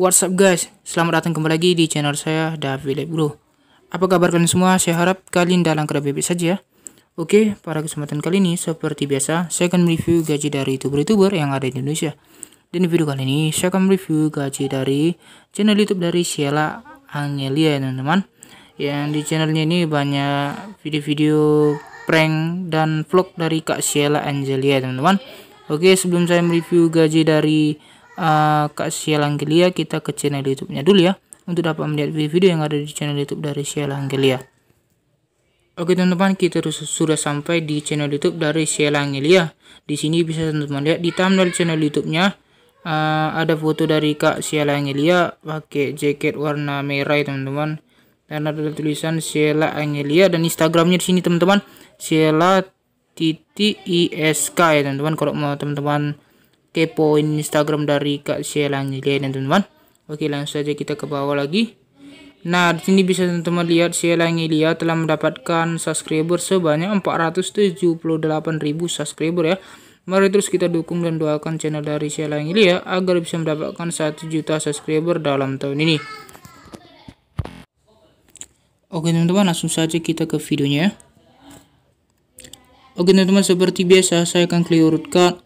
What's up guys, selamat datang kembali lagi di channel saya David Bro Apa kabar kalian semua, saya harap kalian dalam keadaan baik-baik saja ya Oke, pada kesempatan kali ini seperti biasa saya akan mereview gaji dari youtuber-youtuber yang ada di Indonesia Dan di video kali ini saya akan mereview gaji dari channel youtube dari Sheila Angelia ya teman-teman Yang di channelnya ini banyak video-video prank dan vlog dari Kak Sheila Angelia ya teman-teman Oke sebelum saya mereview gaji dari Eh, Kak Sheila Angelia, kita ke channel YouTube-nya dulu ya untuk dapat melihat video-video yang ada di channel YouTube dari Sheila Angelia. Oke teman-teman, kita sudah sampai di channel YouTube dari Sheila Angelia. Di sini bisa teman-teman lihat di thumbnail channel YouTube-nya eh, ada foto dari Kak Sheila Angelia pakai jaket warna merah ya, teman-teman. Dan ada tulisan Sheila Angelia dan Instagramnya di sini teman-teman. Sheila titik ISK ya teman-teman kalau mau teman-teman kepoin Instagram dari Kak Sheila dan teman-teman. Oke langsung saja kita ke bawah lagi. Nah di sini bisa teman-teman lihat Sheila Ngelia telah mendapatkan subscriber sebanyak 478.000 subscriber ya. Mari terus kita dukung dan doakan channel dari Sheila Ngelia agar bisa mendapatkan 1 juta subscriber dalam tahun ini. Oke teman-teman langsung saja kita ke videonya ya. Oke teman-teman seperti biasa saya akan klik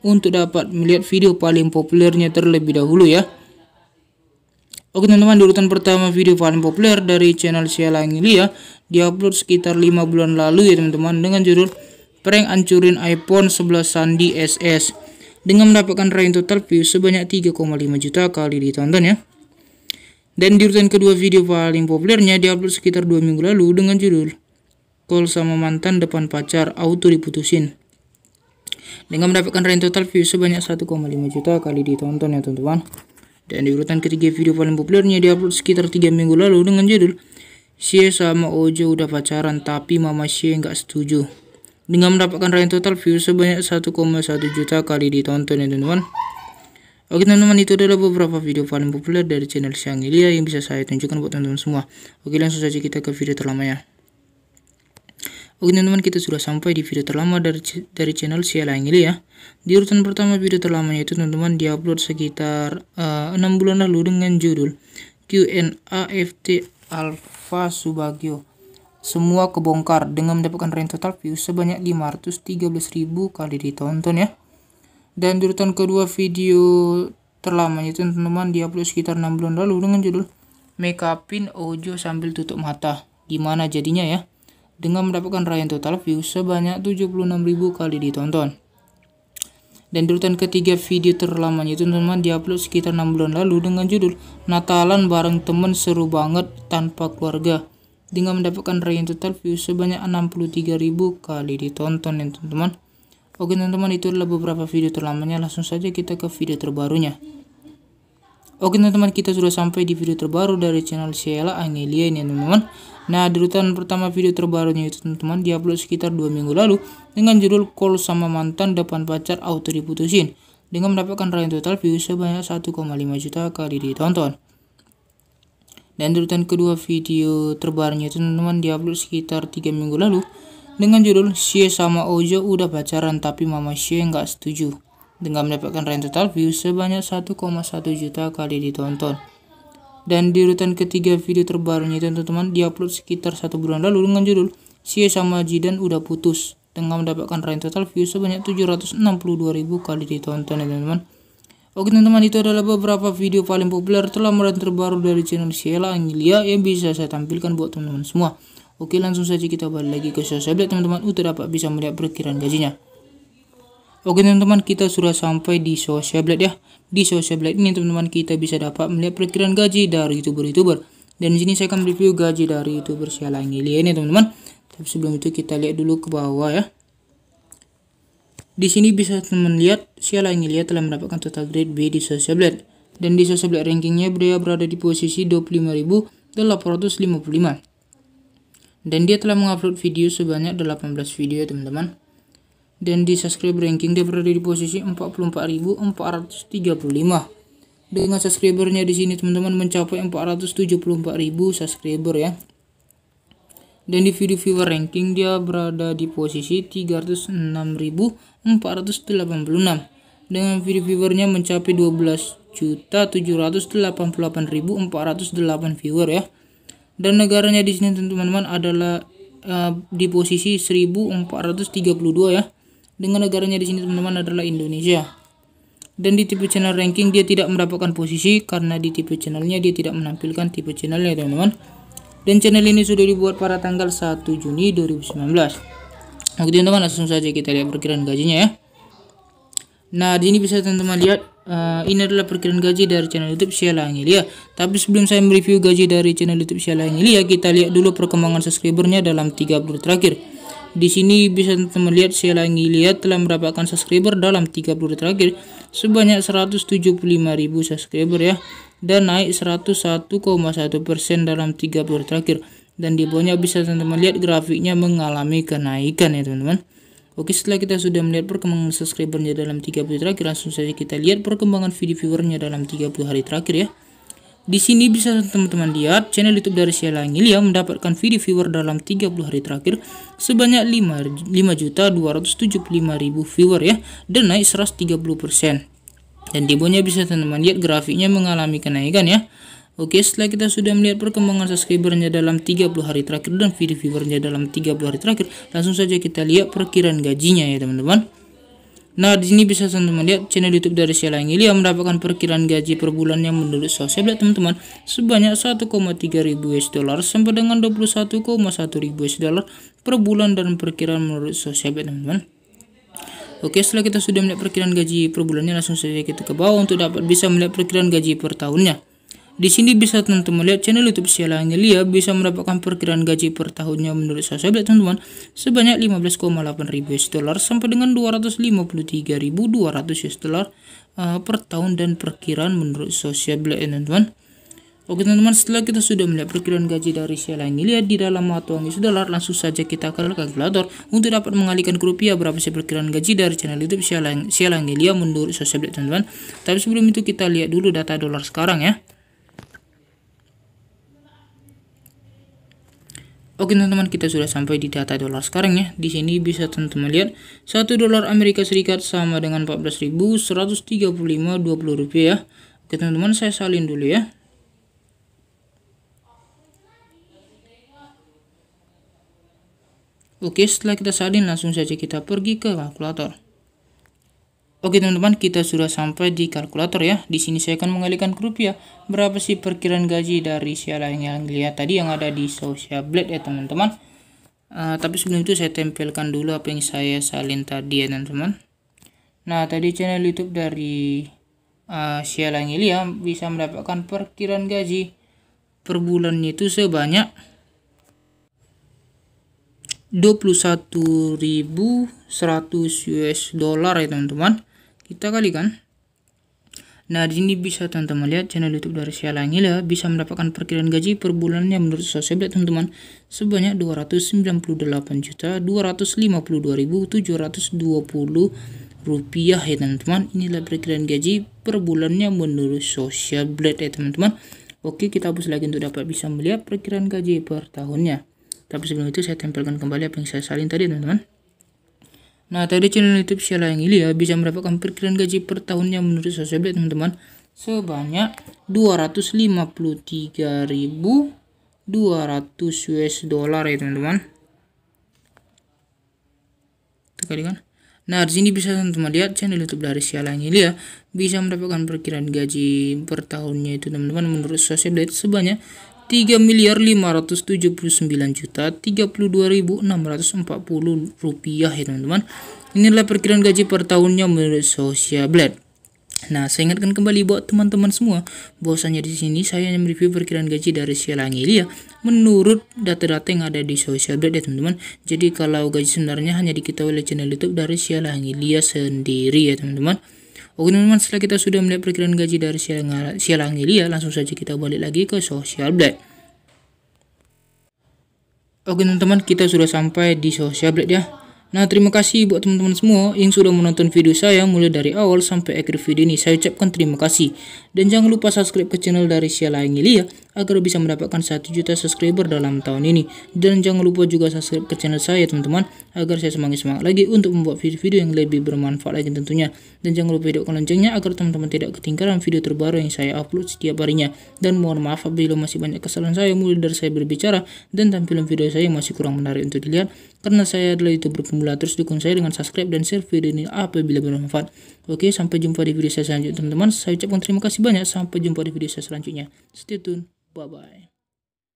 untuk dapat melihat video paling populernya terlebih dahulu ya Oke teman-teman di urutan pertama video paling populer dari channel Sialang ini ya Diupload sekitar 5 bulan lalu ya teman-teman dengan judul Prank Ancurin iPhone 11 Sandi SS Dengan mendapatkan rating total view sebanyak 3,5 juta kali ditonton ya Dan di urutan kedua video paling populernya diupload sekitar 2 minggu lalu dengan judul call sama mantan depan pacar, auto diputusin. Dengan mendapatkan rating total view sebanyak 1,5 juta kali ditonton ya teman-teman. Dan di urutan ketiga video paling populernya diupload sekitar 3 minggu lalu dengan judul Sia sama Ojo udah pacaran tapi mama Xie nggak setuju. Dengan mendapatkan rating total view sebanyak 1,1 juta kali ditonton ya teman-teman. Oke teman-teman itu adalah beberapa video paling populer dari channel Siang Ilya yang bisa saya tunjukkan buat teman-teman semua. Oke langsung saja kita ke video terlamanya. Oke teman-teman kita sudah sampai di video terlama dari dari channel Siala Angeli ya. Di urutan pertama video terlamanya itu teman-teman diupload sekitar uh, eh, 6 bulan lalu dengan judul QNAFT Alpha Subagio. Semua kebongkar dengan mendapatkan rent total view sebanyak 513.000 kali ditonton ya. Dan di urutan kedua video terlamanya itu teman-teman diupload sekitar 6 bulan lalu dengan judul Make Upin Ojo Sambil Tutup Mata. Gimana jadinya ya? dengan mendapatkan raihan total views sebanyak 76.000 kali ditonton. Dan urutan ketiga video terlamanya itu teman-teman diupload sekitar 6 bulan lalu dengan judul Natalan bareng temen seru banget tanpa keluarga dengan mendapatkan raihan total views sebanyak 63.000 kali ditonton ya teman-teman. Oke teman-teman itu adalah beberapa video terlamanya langsung saja kita ke video terbarunya. Oke teman-teman kita sudah sampai di video terbaru dari channel Sheila Angelia ini ya, teman-teman. Nah, di urutan pertama video terbarunya itu teman-teman diupload sekitar dua minggu lalu dengan judul Call sama mantan depan pacar auto diputusin dengan mendapatkan raihan total views sebanyak 1,5 juta kali ditonton. Dan di urutan kedua video terbarunya itu teman-teman diupload sekitar tiga minggu lalu dengan judul Xie sama Ojo udah pacaran tapi mama Xie nggak setuju dengan mendapatkan raihan total views sebanyak 1,1 juta kali ditonton dan di urutan ketiga video terbarunya itu teman-teman diupload sekitar satu bulan lalu dengan judul Sia sama Jidan udah putus dengan mendapatkan rain total view sebanyak 762.000 kali ditonton ya teman-teman Oke teman-teman itu adalah beberapa video paling populer telah meraih terbaru dari channel Sheila Angelia yang bisa saya tampilkan buat teman-teman semua Oke langsung saja kita balik lagi ke sosial teman-teman untuk dapat bisa melihat perkiraan gajinya Oke teman-teman kita sudah sampai di Social Blade ya. Di Social Blade ini teman-teman kita bisa dapat melihat perkiraan gaji dari youtuber-youtuber. Dan di sini saya akan review gaji dari youtuber sialan Gilia ini ya, teman-teman. Tapi sebelum itu kita lihat dulu ke bawah ya. Di sini bisa teman teman lihat sialan ini telah mendapatkan total grade B di Social Blade. Dan di Social Blade rankingnya dia berada di posisi 25.855. Dan dia telah mengupload video sebanyak 18 video teman-teman dan di subscriber ranking dia berada di posisi 44.435 dengan subscribernya di sini teman-teman mencapai 474.000 subscriber ya dan di video viewer ranking dia berada di posisi 306.486 dengan video viewernya mencapai 12.788.408 viewer ya dan negaranya di sini teman-teman adalah uh, di posisi 1432 ya dengan negaranya di sini teman-teman adalah Indonesia. Dan di tipe channel ranking dia tidak mendapatkan posisi karena di tipe channelnya dia tidak menampilkan tipe channelnya teman-teman. Dan channel ini sudah dibuat pada tanggal 1 Juni 2019. Oke teman-teman langsung saja kita lihat perkiraan gajinya ya. Nah di sini bisa teman-teman lihat uh, ini adalah perkiraan gaji dari channel YouTube Sheila Angelia. Tapi sebelum saya mereview gaji dari channel YouTube Sheila Angelia, kita lihat dulu perkembangan subscribernya dalam 3 bulan terakhir. Di sini bisa teman lihat saya lagi lihat telah mendapatkan subscriber dalam 30 hari terakhir sebanyak 175.000 subscriber ya dan naik 101,1% dalam 30 hari terakhir dan di bawahnya bisa teman-teman lihat grafiknya mengalami kenaikan ya teman-teman. Oke setelah kita sudah melihat perkembangan subscribernya dalam 30 hari terakhir langsung saja kita lihat perkembangan video viewernya dalam 30 hari terakhir ya. Di sini bisa teman-teman lihat channel YouTube dari Sheila yang mendapatkan video viewer dalam 30 hari terakhir sebanyak 5.275.000 viewer ya dan naik 130%. Dan di bawahnya bisa teman-teman lihat grafiknya mengalami kenaikan ya. Oke, setelah kita sudah melihat perkembangan subscribernya dalam 30 hari terakhir dan video viewernya dalam 30 hari terakhir, langsung saja kita lihat perkiraan gajinya ya teman-teman. Nah, di sini bisa teman-teman lihat channel YouTube dari Sheila Angeli yang mendapatkan perkiraan gaji per bulannya menurut sosial ya teman-teman sebanyak 1,3 ribu US dollar sampai dengan 21,1 ribu US dollar per bulan dan perkiraan menurut sosial ya teman-teman. Oke, setelah kita sudah melihat perkiraan gaji per bulannya langsung saja kita ke bawah untuk dapat bisa melihat perkiraan gaji per tahunnya. Di sini bisa teman-teman lihat channel YouTube Sheila Angelia bisa mendapatkan perkiraan gaji per tahunnya menurut Sosebet teman-teman sebanyak 15,8 ribu US dollar sampai dengan 253.200 US dollar uh, per tahun dan perkiraan menurut Sosebet teman-teman. Oke teman-teman setelah kita sudah melihat perkiraan gaji dari Sheila Angelia di dalam mata uang US dollar langsung saja kita ke kalkulator untuk dapat mengalihkan ke rupiah berapa sih perkiraan gaji dari channel YouTube Sheila Angelia menurut Sosebet teman-teman. Tapi sebelum itu kita lihat dulu data dolar sekarang ya. Oke teman-teman kita sudah sampai di data dolar sekarang ya. Di sini bisa teman-teman lihat 1 dolar Amerika Serikat sama dengan 14.135.20 rupiah ya. Oke teman-teman saya salin dulu ya. Oke setelah kita salin langsung saja kita pergi ke kalkulator. Oke teman-teman, kita sudah sampai di kalkulator ya. Di sini saya akan mengalihkan ke rupiah. Berapa sih perkiraan gaji dari sialan yang lihat tadi yang ada di Social Blade ya teman-teman. Uh, tapi sebelum itu saya tempelkan dulu apa yang saya salin tadi ya teman-teman. Nah tadi channel YouTube dari uh, ini ya bisa mendapatkan perkiraan gaji per bulan itu sebanyak 21.100 US dollar ya teman-teman kita kalikan. Nah, di sini bisa teman-teman lihat channel YouTube dari Syala Nila bisa mendapatkan perkiraan gaji per bulannya menurut blade teman-teman sebanyak juta 298.252.720 rupiah ya teman-teman. Inilah perkiraan gaji per bulannya menurut Social Blade ya teman-teman. Oke, kita hapus lagi untuk dapat bisa melihat perkiraan gaji per tahunnya. Tapi sebelum itu saya tempelkan kembali apa yang saya salin tadi teman-teman. Nah, tadi channel YouTube Sheila yang ini ya bisa mendapatkan perkiraan gaji per tahunnya menurut Sosebet, teman-teman, sebanyak 253.200 US dollar ya, teman-teman. Kali kan? Nah, di sini bisa teman-teman lihat channel YouTube dari Sheila yang ini ya bisa mendapatkan perkiraan gaji per tahunnya itu, teman-teman, menurut Sosebet sebanyak miliar juta 3 579 32.640 rupiah ya teman-teman inilah perkiraan gaji per tahunnya menurut sosial Blade Nah, saya ingatkan kembali buat teman-teman semua, bahwasanya di sini saya hanya mereview perkiraan gaji dari Sialang ya menurut data-data yang ada di social Blade ya, teman-teman. Jadi kalau gaji sebenarnya hanya diketahui oleh channel YouTube dari Sialang ya sendiri ya, teman-teman. Oke teman-teman setelah kita sudah melihat perkiraan gaji dari Sial ya langsung saja kita balik lagi ke Social Blade. Oke teman-teman kita sudah sampai di Social Blade ya. Nah terima kasih buat teman-teman semua yang sudah menonton video saya mulai dari awal sampai akhir video ini. Saya ucapkan terima kasih. Dan jangan lupa subscribe ke channel dari Sheila Angelia agar bisa mendapatkan 1 juta subscriber dalam tahun ini. Dan jangan lupa juga subscribe ke channel saya teman-teman agar saya semangat-semangat lagi untuk membuat video-video yang lebih bermanfaat lagi tentunya. Dan jangan lupa hidupkan loncengnya agar teman-teman tidak ketinggalan video terbaru yang saya upload setiap harinya. Dan mohon maaf apabila masih banyak kesalahan saya mulai dari saya berbicara dan tampilan video saya masih kurang menarik untuk dilihat karena saya adalah youtuber pemula terus dukung saya dengan subscribe dan share video ini apabila bermanfaat. Oke, sampai jumpa di video saya selanjutnya teman-teman. Saya ucapkan terima kasih banyak. Sampai jumpa di video saya selanjutnya. Stay tune. Bye-bye.